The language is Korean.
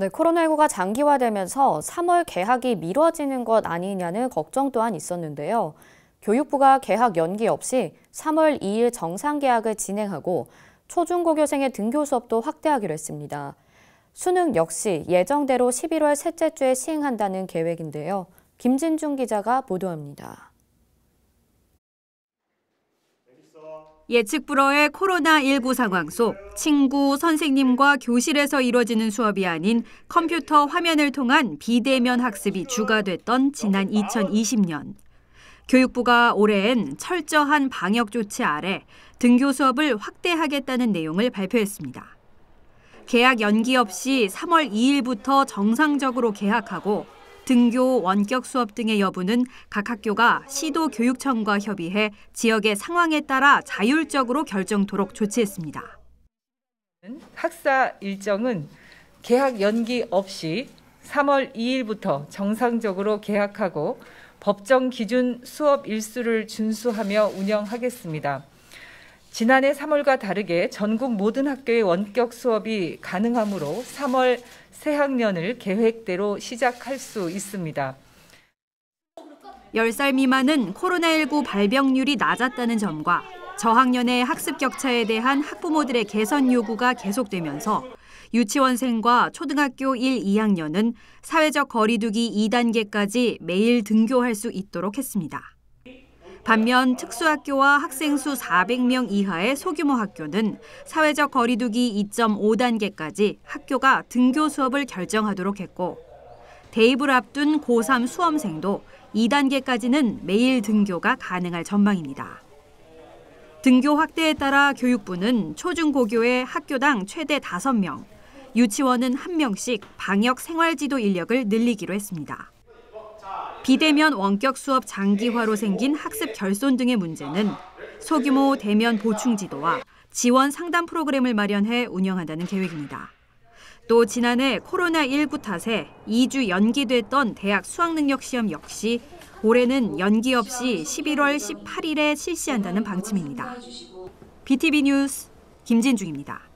네, 코로나19가 장기화되면서 3월 개학이 미뤄지는 것 아니냐는 걱정 또한 있었는데요. 교육부가 개학 연기 없이 3월 2일 정상 개학을 진행하고 초중고교생의 등교 수업도 확대하기로 했습니다. 수능 역시 예정대로 11월 셋째 주에 시행한다는 계획인데요. 김진중 기자가 보도합니다. 예측 불허의 코로나19 상황 속 친구, 선생님과 교실에서 이뤄지는 수업이 아닌 컴퓨터 화면을 통한 비대면 학습이 주가 됐던 지난 2020년. 교육부가 올해엔 철저한 방역 조치 아래 등교 수업을 확대하겠다는 내용을 발표했습니다. 개학 연기 없이 3월 2일부터 정상적으로 개학하고 등교, 원격 수업 등의 여부는 각 학교가 시도 교육청과 협의해 지역의 상황에 따라 자율적으로 결정토록 조치했습니다. 학사 일정은 개학 연기 없이 3월 2일부터 정상적으로 개학하고 법정 기준 수업 일수를 준수하며 운영하겠습니다. 지난해 3월과 다르게 전국 모든 학교의 원격 수업이 가능하므로 3월 새학년을 계획대로 시작할 수 있습니다. 10살 미만은 코로나19 발병률이 낮았다는 점과 저학년의 학습 격차에 대한 학부모들의 개선 요구가 계속되면서 유치원생과 초등학교 1, 2학년은 사회적 거리두기 2단계까지 매일 등교할 수 있도록 했습니다. 반면 특수학교와 학생 수 400명 이하의 소규모 학교는 사회적 거리두기 2.5단계까지 학교가 등교 수업을 결정하도록 했고 대입을 앞둔 고3 수험생도 2단계까지는 매일 등교가 가능할 전망입니다. 등교 확대에 따라 교육부는 초중고교에 학교당 최대 5명, 유치원은 1명씩 방역 생활지도 인력을 늘리기로 했습니다. 비대면 원격 수업 장기화로 생긴 학습 결손 등의 문제는 소규모 대면 보충 지도와 지원 상담 프로그램을 마련해 운영한다는 계획입니다. 또 지난해 코로나19 탓에 2주 연기됐던 대학 수학능력 시험 역시 올해는 연기 없이 11월 18일에 실시한다는 방침입니다. BTV 뉴스 김진중입니다.